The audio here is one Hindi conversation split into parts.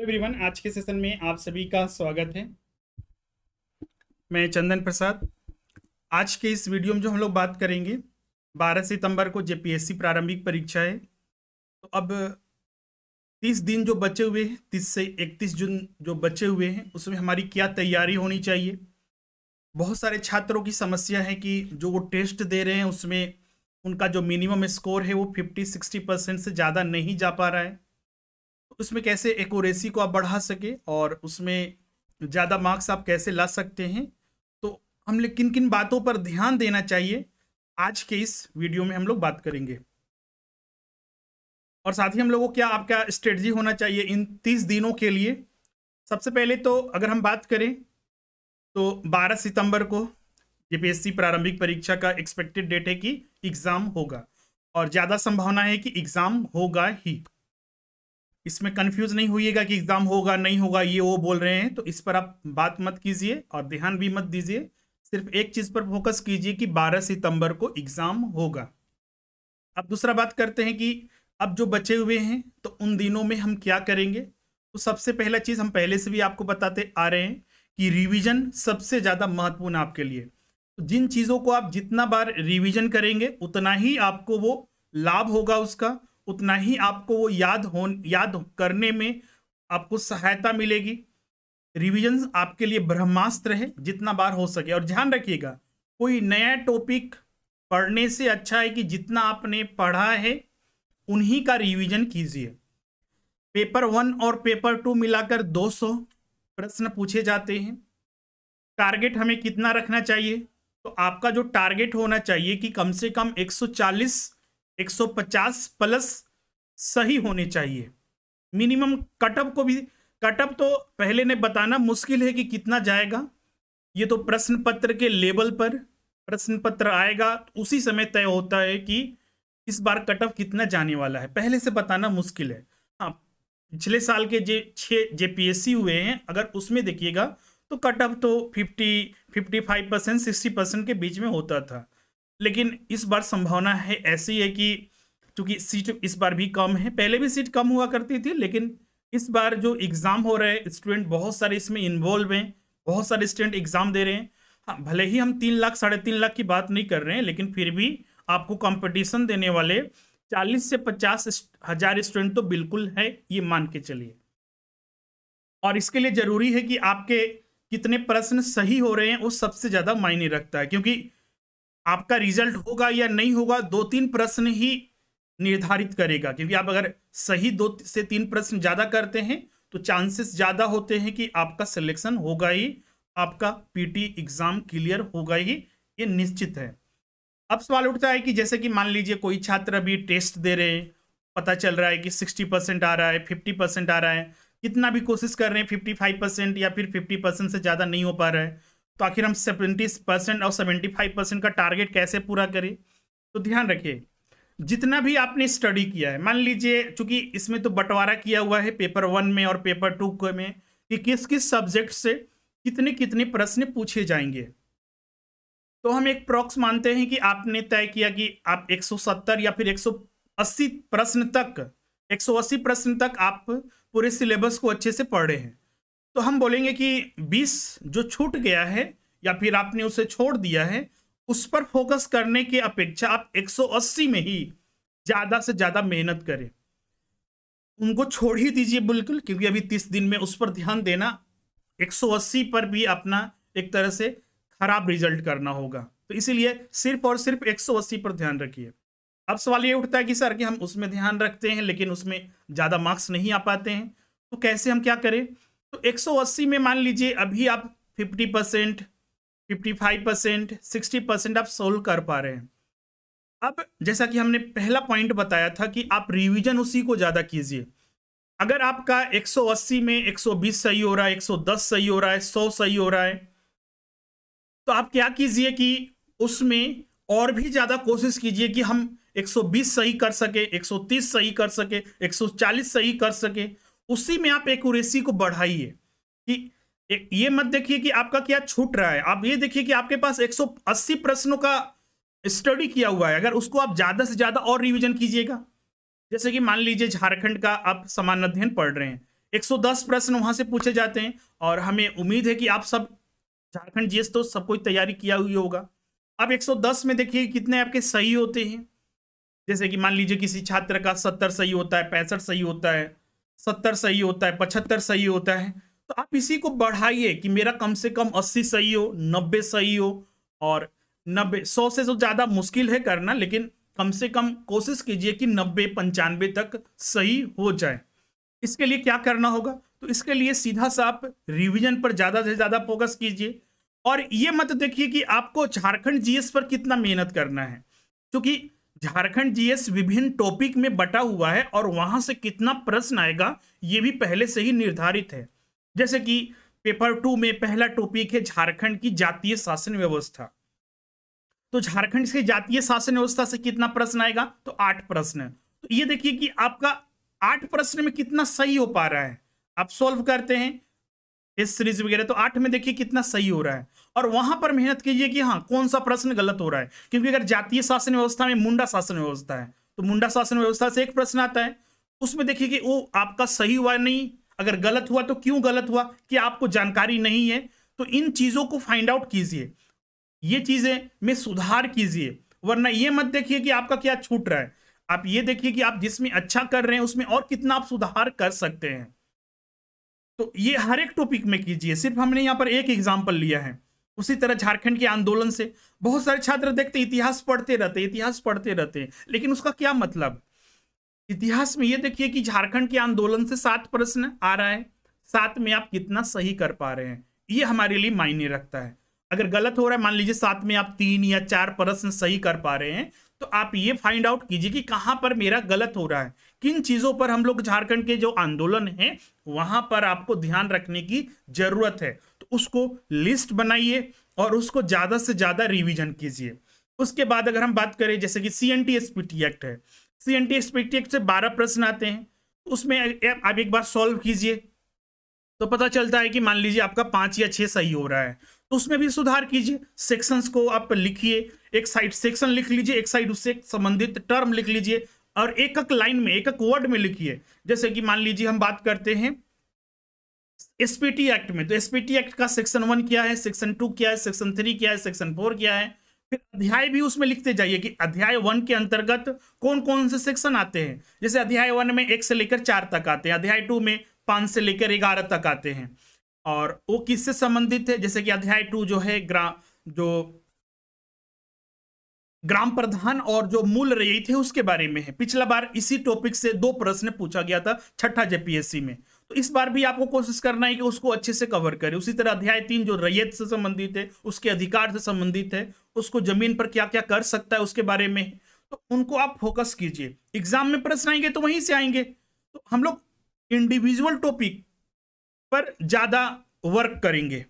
हेलो एवरीवन आज के सेशन में आप सभी का स्वागत है मैं चंदन प्रसाद आज के इस वीडियो में जो हम लोग बात करेंगे 12 सितंबर को जेपीएससी प्रारंभिक परीक्षा है तो अब 30 दिन जो बचे हुए हैं 30 से 31 जून जो बचे हुए हैं उसमें हमारी क्या तैयारी होनी चाहिए बहुत सारे छात्रों की समस्या है कि जो वो टेस्ट दे रहे हैं उसमें उनका जो मिनिमम स्कोर है वो फिफ्टी सिक्सटी परसेंट से ज़्यादा नहीं जा पा रहा है उसमें कैसे एकोरेसी को आप बढ़ा सके और उसमें ज़्यादा मार्क्स आप कैसे ला सकते हैं तो हम किन किन बातों पर ध्यान देना चाहिए आज के इस वीडियो में हम लोग बात करेंगे और साथ ही हम लोगों क्या आपका स्ट्रेटजी होना चाहिए इन तीस दिनों के लिए सबसे पहले तो अगर हम बात करें तो 12 सितंबर को जेपीएससी प्रारंभिक परीक्षा का एक्सपेक्टेड डेट है कि एग्ज़ाम होगा और ज़्यादा संभावना है कि एग्ज़ाम होगा ही इसमें कंफ्यूज नहीं हुईगा कि एग्जाम होगा नहीं होगा ये वो बोल रहे हैं तो इस पर आप बात मत कीजिए और ध्यान भी मत दीजिए सिर्फ एक चीज पर फोकस कीजिए कि 12 सितंबर को एग्जाम होगा अब दूसरा बात करते हैं कि अब जो बचे हुए हैं तो उन दिनों में हम क्या करेंगे तो सबसे पहला चीज़ हम पहले से भी आपको बताते आ रहे हैं कि रिविजन सबसे ज़्यादा महत्वपूर्ण आपके लिए तो जिन चीज़ों को आप जितना बार रिविजन करेंगे उतना ही आपको वो लाभ होगा उसका उतना ही आपको वो याद हो याद करने में आपको सहायता मिलेगी रिविजन आपके लिए ब्रह्मास्त्र है जितना बार हो सके और ध्यान रखिएगा कोई नया टॉपिक पढ़ने से अच्छा है कि जितना आपने पढ़ा है उन्हीं का रिवीजन कीजिए पेपर वन और पेपर टू मिलाकर 200 प्रश्न पूछे जाते हैं टारगेट हमें कितना रखना चाहिए तो आपका जो टारगेट होना चाहिए कि कम से कम 140 150 प्लस सही होने चाहिए मिनिमम कटअप को भी कटअप तो पहले ने बताना मुश्किल है कि कितना जाएगा ये तो प्रश्न पत्र के लेवल पर प्रश्न पत्र आएगा तो उसी समय तय होता है कि इस बार कटअप कितना जाने वाला है पहले से बताना मुश्किल है हाँ पिछले साल के जे छः जे पी एस सी हुए हैं अगर उसमें देखिएगा तो कटअप तो fifty fifty five percent sixty percent के बीच में होता था लेकिन इस बार संभावना है ऐसी है कि चूंकि सीट इस बार भी कम है पहले भी सीट कम हुआ करती थी लेकिन इस बार जो एग्ज़ाम हो रहे हैं स्टूडेंट बहुत सारे इसमें इन्वॉल्व हैं बहुत सारे स्टूडेंट एग्ज़ाम दे रहे हैं हाँ भले ही हम तीन लाख साढ़े तीन लाख की बात नहीं कर रहे हैं लेकिन फिर भी आपको कंपटीशन देने वाले चालीस से पचास हज़ार स्टूडेंट तो बिल्कुल है ये मान के चलिए और इसके लिए ज़रूरी है कि आपके कितने प्रश्न सही हो रहे हैं वो सबसे ज़्यादा मायने रखता है क्योंकि आपका रिजल्ट होगा या नहीं होगा दो तीन प्रश्न ही निर्धारित करेगा क्योंकि आप अगर सही दो से तीन प्रश्न ज़्यादा करते हैं तो चांसेस ज़्यादा होते हैं कि आपका सिलेक्शन होगा ही आपका पीटी एग्ज़ाम क्लियर होगा ही ये निश्चित है अब सवाल उठता है कि जैसे कि मान लीजिए कोई छात्र अभी टेस्ट दे रहे पता चल रहा है कि सिक्सटी परसेंट आ रहा है फिफ्टी परसेंट आ रहा है कितना भी कोशिश कर रहे हैं फिफ्टी फाइव परसेंट या फिर फिफ्टी परसेंट से ज़्यादा नहीं हो पा रहा है तो आखिर हम सेवेंटी परसेंट और सेवेंटी फाइव परसेंट का टारगेट कैसे पूरा करें तो ध्यान रखिए जितना भी आपने स्टडी किया है मान लीजिए चूंकि इसमें तो बंटवारा किया हुआ है पेपर वन में और पेपर टू में कि किस किस सब्जेक्ट से कितने कितने प्रश्न पूछे जाएंगे तो हम एक प्रॉक्स मानते हैं कि आपने तय किया कि आप 170 या फिर 180 प्रश्न तक 180 प्रश्न तक आप पूरे सिलेबस को अच्छे से पढ़े हैं तो हम बोलेंगे कि 20 जो छूट गया है या फिर आपने उसे छोड़ दिया है उस पर फोकस करने की अपेक्षा आप 180 में ही ज़्यादा से ज़्यादा मेहनत करें उनको छोड़ ही दीजिए बिल्कुल क्योंकि अभी तीस दिन में उस पर ध्यान देना 180 पर भी अपना एक तरह से खराब रिजल्ट करना होगा तो इसीलिए सिर्फ और सिर्फ 180 पर ध्यान रखिए अब सवाल ये उठता है कि सर कि हम उसमें ध्यान रखते हैं लेकिन उसमें ज़्यादा मार्क्स नहीं आ पाते हैं तो कैसे हम क्या करें तो 180 में मान लीजिए अभी आप 50 percent fifty five percent sixty percent आप सोल्व कर पा रहे हैं अब जैसा कि हमने पहला पॉइंट बताया था कि आप रिवीजन उसी को ज़्यादा कीजिए अगर आपका 180 में 120 सही हो रहा है 110 सही हो रहा है 100 सही हो रहा है तो आप क्या कीजिए कि उसमें और भी ज़्यादा कोशिश कीजिए कि हम 120 सही कर सके 130 सही कर सके 140 सही कर सके उसी में आप एक्यूरेसी को बढ़ाइए कि ये मत देखिए कि आपका क्या छूट रहा है आप ये देखिए कि आपके पास 180 प्रश्नों का स्टडी किया हुआ है अगर उसको आप ज़्यादा से ज़्यादा और रिवीजन कीजिएगा जैसे कि मान लीजिए झारखंड का आप समान अध्ययन पढ़ रहे हैं 110 प्रश्न वहां से पूछे जाते हैं और हमें उम्मीद है कि आप सब झारखंड जीएस तो सब कोई तैयारी किया हुई होगा अब एक में देखिए कितने आपके सही होते हैं जैसे कि मान लीजिए किसी छात्र का सत्तर सही होता है पैंसठ सही होता है सत्तर सही होता है पचहत्तर सही होता है तो आप इसी को बढ़ाइए कि मेरा कम से कम अस्सी सही हो नब्बे सही हो और नब्बे सौ से तो ज़्यादा मुश्किल है करना लेकिन कम से कम कोशिश कीजिए कि नब्बे पंचानवे तक सही हो जाए इसके लिए क्या करना होगा तो इसके लिए सीधा सा आप रिविजन पर ज़्यादा से ज़्यादा फोकस कीजिए और ये मत देखिए कि आपको झारखंड जीएस पर कितना मेहनत करना है क्योंकि झारखंड जीएस विभिन्न टॉपिक में बटा हुआ है और वहां से कितना प्रश्न आएगा ये भी पहले से ही निर्धारित है जैसे कि पेपर टू में पहला टॉपिक है झारखंड की जातीय शासन व्यवस्था तो झारखंड से जातीय शासन व्यवस्था से कितना प्रश्न आएगा तो आठ प्रश्न तो ये देखिए कि आपका आठ प्रश्न में कितना सही हो पा रहा है आप सॉल्व करते हैं इस सीरीज वगैरह तो आठ में देखिए कितना सही हो रहा है और वहां पर मेहनत कीजिए कि हाँ कौन सा प्रश्न गलत हो रहा है क्योंकि अगर जातीय शासन व्यवस्था में मुंडा शासन व्यवस्था है तो मुंडा शासन व्यवस्था से एक प्रश्न आता है उसमें देखिए कि वो आपका सही हुआ नहीं अगर गलत हुआ तो क्यों गलत हुआ कि आपको जानकारी नहीं है तो इन चीजों को फाइंड आउट कीजिए ये चीजें में सुधार कीजिए वरना ये मत देखिए कि आपका क्या छूट रहा है आप ये देखिए कि आप जिसमें अच्छा कर रहे हैं उसमें और कितना आप सुधार कर सकते हैं तो ये हर एक टॉपिक में कीजिए सिर्फ हमने यहाँ पर एक एग्जाम्पल लिया है उसी तरह झारखंड के आंदोलन से बहुत सारे छात्र देखते इतिहास पढ़ते रहते इतिहास पढ़ते रहते लेकिन उसका क्या मतलब इतिहास में ये देखिए कि झारखंड के आंदोलन से सात प्रश्न आ रहा है सात में आप कितना सही कर पा रहे हैं ये हमारे लिए मायने रखता है अगर गलत हो रहा है मान लीजिए सात में आप तीन या चार प्रश्न सही कर पा रहे हैं तो आप ये फाइंड आउट कीजिए कि कहाँ पर मेरा गलत हो रहा है किन चीज़ों पर हम लोग झारखंड के जो आंदोलन है वहां पर आपको ध्यान रखने की जरूरत है तो उसको लिस्ट बनाइए और उसको ज़्यादा से ज़्यादा रिविजन कीजिए उसके बाद अगर हम बात करें जैसे कि C N T S P T act है C N T S P T act से बारह प्रश्न आते हैं उसमें आप एक बार सॉल्व कीजिए तो पता चलता है कि मान लीजिए आपका पांच या छह सही हो रहा है तो उसमें भी सुधार कीजिए सेक्शंस को आप लिखिए एक साइड सेक्शन लिख लीजिए एक साइड उससे संबंधित टर्म लिख लीजिए और एक एक लाइन में एक एक वर्ड में लिखिए जैसे कि मान लीजिए हम बात करते हैं एसपीटी एक्ट में तो एसपीटी एक्ट का सेक्शन वन क्या है सेक्शन टू क्या है सेक्शन थ्री क्या है सेक्शन फोर क्या है फिर अध्याय भी उसमें लिखते जाइए कि अध्याय वन के अंतर्गत कौन कौन से सेक्शन आते हैं जैसे अध्याय वन में एक से लेकर चार तक आते हैं अध्याय टू में पांच से लेकर ग्यारह तक आते हैं और वो किससे संबंधित है जैसे कि अध्याय टू जो है ग्रा जो ग्राम प्रधान और जो मूल रही थे उसके बारे में है पिछला बार इसी टॉपिक से दो प्रश्न पूछा गया था छठा जेपीएससी में तो इस बार भी आपको कोशिश करना है कि उसको अच्छे से कवर करें उसी तरह अध्याय तीन जो रैयत से संबंधित है उसके अधिकार से संबंधित है उसको जमीन पर क्या क्या कर सकता है उसके बारे में तो उनको आप फोकस कीजिए एग्जाम में प्रश्न आएंगे तो वहीं से आएंगे तो हम लोग इंडिविजुअल टॉपिक पर ज्यादा वर्क करेंगे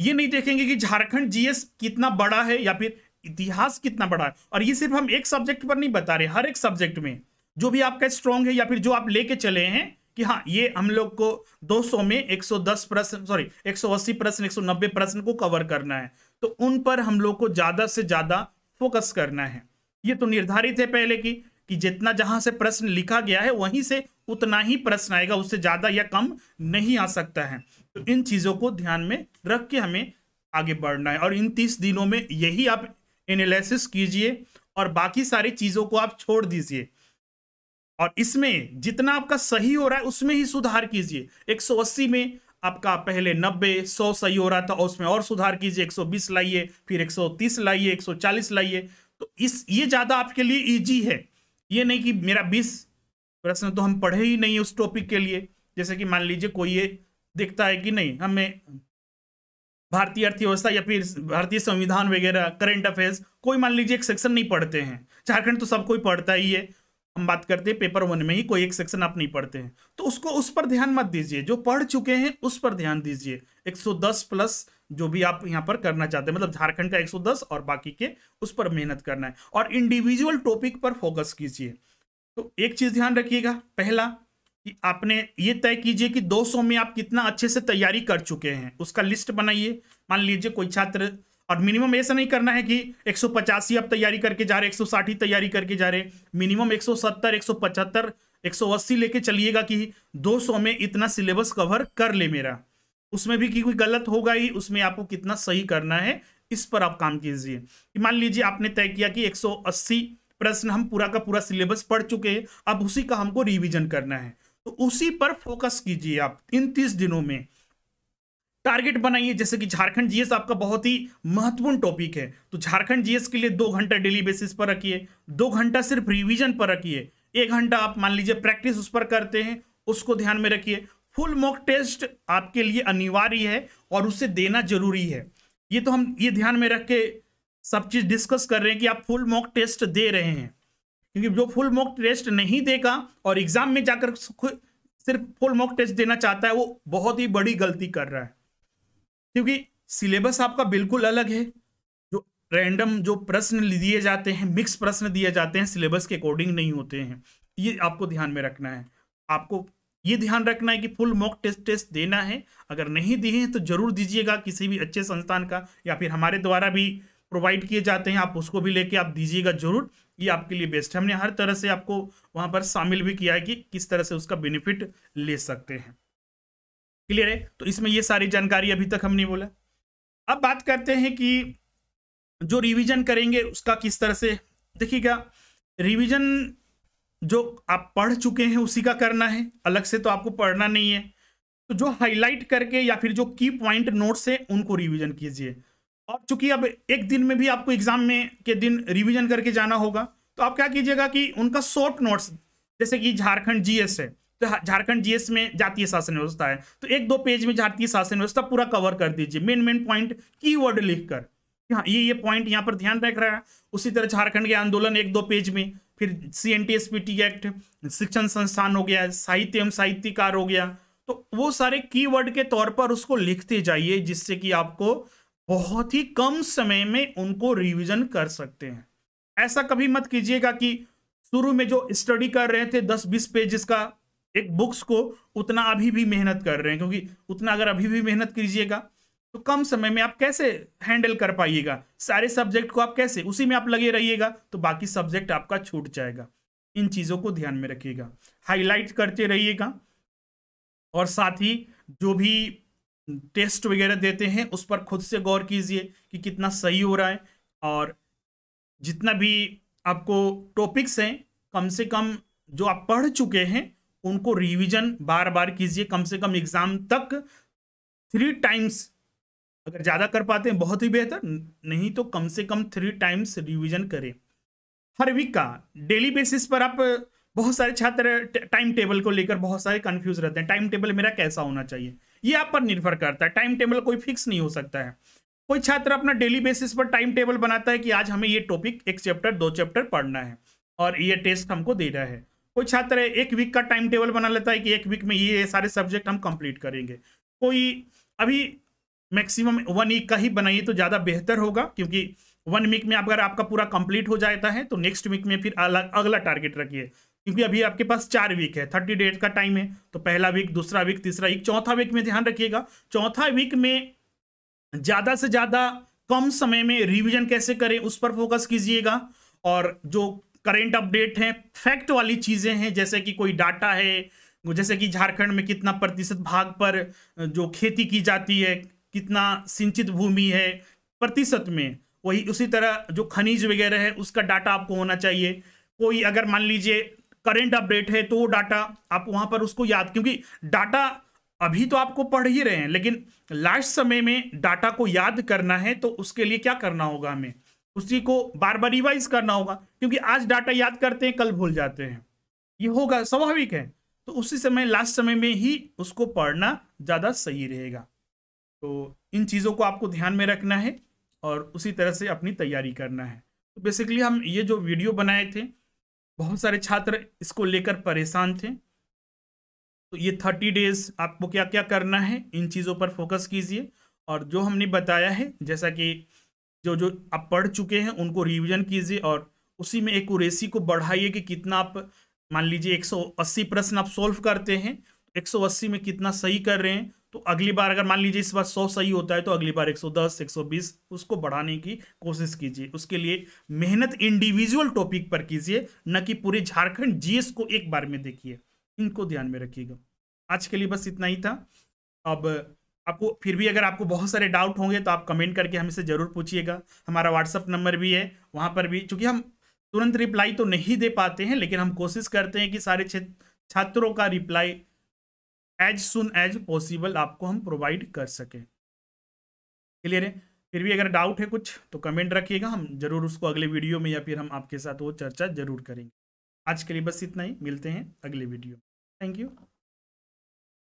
ये नहीं देखेंगे कि झारखंड जीएस कितना बड़ा है या फिर इतिहास कितना बड़ा है और ये सिर्फ हम एक सब्जेक्ट पर नहीं बता रहे हर एक सब्जेक्ट में जो भी आपका स्ट्रॉन्ग है या फिर जो आप लेके चले हैं कि हाँ ये हम लोग को 200 में 110 प्रश्न सॉरी 180 प्रश्न 190 प्रश्न को कवर करना है तो उन पर हम लोग को ज़्यादा से ज़्यादा फोकस करना है ये तो निर्धारित है पहले की कि जितना जहां से प्रश्न लिखा गया है वहीं से उतना ही प्रश्न आएगा उससे ज़्यादा या कम नहीं आ सकता है तो इन चीज़ों को ध्यान में रख के हमें आगे बढ़ना है और इन तीस दिनों में यही आप एनालिसिस कीजिए और बाकी सारी चीज़ों को आप छोड़ दीजिए और इसमें जितना आपका सही हो रहा है उसमें ही सुधार कीजिए 180 में आपका पहले 90 100 सही हो रहा था और उसमें और सुधार कीजिए 120 लाइए फिर 130 लाइए 140 लाइए तो इस ये ज़्यादा आपके लिए ईजी है ये नहीं कि मेरा बीस प्रश्न तो हम पढ़े ही नहीं उस टॉपिक के लिए जैसे कि मान लीजिए कोई ये देखता है कि नहीं हमें भारतीय अर्थव्यवस्था या फिर भारतीय संविधान वगैरह करंट अफेयर्स कोई मान लीजिए एक सेक्शन नहीं पढ़ते हैं झारखंड तो सब कोई पढ़ता ही है हम बात करते हैं पेपर वन में ही कोई एक सेक्शन आप नहीं पढ़ते हैं तो उसको उस पर ध्यान मत दीजिए जो पढ़ चुके हैं उस पर ध्यान दीजिए 110 प्लस जो भी आप यहाँ पर करना चाहते हैं मतलब झारखंड का 110 और बाकी के उस पर मेहनत करना है और इंडिविजुअल टॉपिक पर फोकस कीजिए तो एक चीज ध्यान रखिएगा पहला कि आपने ये तय कीजिए कि 200 में आप कितना अच्छे से तैयारी कर चुके हैं उसका लिस्ट बनाइए मान लीजिए कोई छात्र और मिनिमम ऐसा नहीं करना है कि एक आप तैयारी करके जा रहे हैं एक ही तैयारी करके जा रहे हैं मिनिमम एक सौ 180 लेके चलिएगा कि दो में इतना सिलेबस कवर कर ले मेरा उसमें भी कि कोई गलत होगा ही उसमें आपको कितना सही करना है इस पर आप काम कीजिए कि मान लीजिए आपने तय किया कि 180 प्रश्न हम पूरा का पूरा सिलेबस पढ़ चुके हैं अब उसी का हमको रिविजन करना है तो उसी पर फोकस कीजिए आप इन तीस दिनों में टारगेट बनाइए जैसे कि झारखंड जीएस आपका बहुत ही महत्वपूर्ण टॉपिक है तो झारखंड जीएस के लिए दो घंटा डेली बेसिस पर रखिए दो घंटा सिर्फ रिवीजन पर रखिए एक घंटा आप मान लीजिए प्रैक्टिस उस पर करते हैं उसको ध्यान में रखिए फुल मॉक टेस्ट आपके लिए अनिवार्य है और उसे देना जरूरी है ये तो हम ये ध्यान में रख के सब चीज़ डिस्कस कर रहे हैं कि आप फुल मॉक टेस्ट दे रहे हैं क्योंकि जो फुल मॉक टेस्ट नहीं देगा और एग्जाम में जाकर सिर्फ फुल मॉक टेस्ट देना चाहता है वो बहुत ही बड़ी गलती कर रहा है क्योंकि सिलेबस आपका बिल्कुल अलग है जो रैंडम जो प्रश्न दिए जाते हैं मिक्स प्रश्न दिए जाते हैं सिलेबस के अकॉर्डिंग नहीं होते हैं ये आपको ध्यान में रखना है आपको ये ध्यान रखना है कि फुल मॉक टेस्ट टेस्ट देना है अगर नहीं दिए हैं तो जरूर दीजिएगा किसी भी अच्छे संस्थान का या फिर हमारे द्वारा भी प्रोवाइड किए जाते हैं आप उसको भी लेके आप दीजिएगा जरूर ये आपके लिए बेस्ट है हमने हर तरह से आपको वहां पर शामिल भी किया है कि किस तरह से उसका बेनिफिट ले सकते हैं क्लियर है तो इसमें ये सारी जानकारी अभी तक हमने बोला अब बात करते हैं कि जो रिवीजन करेंगे उसका किस तरह से देखिएगा रिवीजन जो आप पढ़ चुके हैं उसी का करना है अलग से तो आपको पढ़ना नहीं है तो जो हाईलाइट करके या फिर जो की पॉइंट नोट्स है उनको रिवीजन कीजिए और चूंकि अब एक दिन में भी आपको एग्जाम में के दिन रिवीजन करके जाना होगा तो आप क्या कीजिएगा कि उनका शॉर्ट नोट्स जैसे कि झारखंड जीएस है तो झारखंड जीएस में जातीय शासन व्यवस्था है तो एक दो पेज में जातीय शासन व्यवस्था पूरा कवर कर दीजिए main main point keyword लिख कर हाँ ये ये पॉइंट यहाँ पर ध्यान रख रहा है उसी तरह झारखंड के आंदोलन एक दो पेज में फिर C N T S P T act शिक्षण संस्थान हो गया साहित्य एवं साहित्यकार हो गया तो वो सारे कीवर्ड के तौर पर उसको लिखते जाइए जिससे कि आपको बहुत ही कम समय में उनको रिवीजन कर सकते हैं ऐसा कभी मत कीजिएगा कि शुरू में जो स्टडी कर रहे थे दस बीस पेजेस का एक बुक्स को उतना अभी भी मेहनत कर रहे हैं क्योंकि उतना अगर अभी भी मेहनत कीजिएगा तो कम समय में आप कैसे हैंडल कर पाइएगा सारे सब्जेक्ट को आप कैसे उसी में आप लगे रहिएगा तो बाकी सब्जेक्ट आपका छूट जाएगा इन चीज़ों को ध्यान में रखिएगा हाईलाइट करते रहिएगा और साथ ही जो भी टेस्ट वगैरह देते हैं उस पर खुद से गौर कीजिए कि कितना सही हो रहा है और जितना भी आपको टॉपिक्स हैं कम से कम जो आप पढ़ चुके हैं उनको रिवीजन बार बार कीजिए कम से कम एग्ज़ाम तक थ्री टाइम्स अगर ज़्यादा कर पाते हैं बहुत ही बेहतर नहीं तो कम से कम थ्री टाइम्स रिवीजन करें हर वीक का डेली बेसिस पर आप बहुत सारे छात्र टाइम टेबल को लेकर बहुत सारे कंफ्यूज रहते हैं टाइम टेबल मेरा कैसा होना चाहिए ये आप पर निर्भर करता है टाइम टेबल कोई फिक्स नहीं हो सकता है कोई छात्र अपना डेली बेसिस पर टाइम टेबल बनाता है कि आज हमें ये टॉपिक एक चैप्टर दो चैप्टर पढ़ना है और ये टेस्ट हमको रहा है कोई छात्र एक वीक का टाइम टेबल बना लेता है कि एक वीक में ये सारे सब्जेक्ट हम कंप्लीट करेंगे कोई अभी मैक्सिमम वन वीक का ही बनाइए तो ज़्यादा बेहतर होगा क्योंकि वन वीक में अगर आपका पूरा कंप्लीट हो जाता है तो नेक्स्ट वीक में फिर अलग अगला टारगेट रखिए क्योंकि अभी आपके पास चार वीक है थर्टी डेज का टाइम है तो पहला वीक दूसरा वीक तीसरा वीक चौथा वीक में ध्यान रखिएगा चौथा वीक में ज़्यादा से ज़्यादा कम समय में रिविजन कैसे करें उस पर फोकस कीजिएगा और जो करेंट अपडेट हैं फैक्ट वाली चीज़ें हैं जैसे कि कोई डाटा है जैसे कि झारखंड में कितना प्रतिशत भाग पर जो खेती की जाती है कितना सिंचित भूमि है प्रतिशत में वही उसी तरह जो खनिज वगैरह है उसका डाटा आपको होना चाहिए कोई अगर मान लीजिए करेंट अपडेट है तो वो डाटा आप वहां पर उसको याद क्योंकि डाटा अभी तो आपको पढ़ ही रहे हैं लेकिन लास्ट समय में डाटा को याद करना है तो उसके लिए क्या करना होगा हमें उसी को बार बार रिवाइज करना होगा क्योंकि आज डाटा याद करते हैं कल भूल जाते हैं ये होगा स्वाभाविक है तो उसी समय लास्ट समय में ही उसको पढ़ना ज़्यादा सही रहेगा तो इन चीज़ों को आपको ध्यान में रखना है और उसी तरह से अपनी तैयारी करना है तो बेसिकली हम ये जो वीडियो बनाए थे बहुत सारे छात्र इसको लेकर परेशान थे तो ये थर्टी डेज आपको क्या क्या करना है इन चीज़ों पर फोकस कीजिए और जो हमने बताया है जैसा कि जो जो आप पढ़ चुके हैं उनको रिवीजन कीजिए और उसी में एक रेसी को बढ़ाइए कि कितना आप मान लीजिए 180 प्रश्न आप सॉल्व करते हैं 180 में कितना सही कर रहे हैं तो अगली बार अगर मान लीजिए इस बार सौ सही होता है तो अगली बार एक सौ दस एक सौ बीस उसको बढ़ाने की कोशिश कीजिए उसके लिए मेहनत इंडिविजुअल टॉपिक पर कीजिए न कि पूरे झारखंड जीएस को एक बार में देखिए इनको ध्यान में रखिएगा आज के लिए बस इतना ही था अब आपको फिर भी अगर आपको बहुत सारे डाउट होंगे तो आप कमेंट करके हमसे ज़रूर पूछिएगा हमारा व्हाट्सअप नंबर भी है वहाँ पर भी चूँकि हम तुरंत रिप्लाई तो नहीं दे पाते हैं लेकिन हम कोशिश करते हैं कि सारे छात्रों का reply as soon as possible आपको हम प्रोवाइड कर सकें क्लियर है फिर भी अगर डाउट है कुछ तो कमेंट रखिएगा हम जरूर उसको अगले वीडियो में या फिर हम आपके साथ वो चर्चा जरूर करेंगे आज के लिए बस इतना ही मिलते हैं अगले वीडियो थैंक यू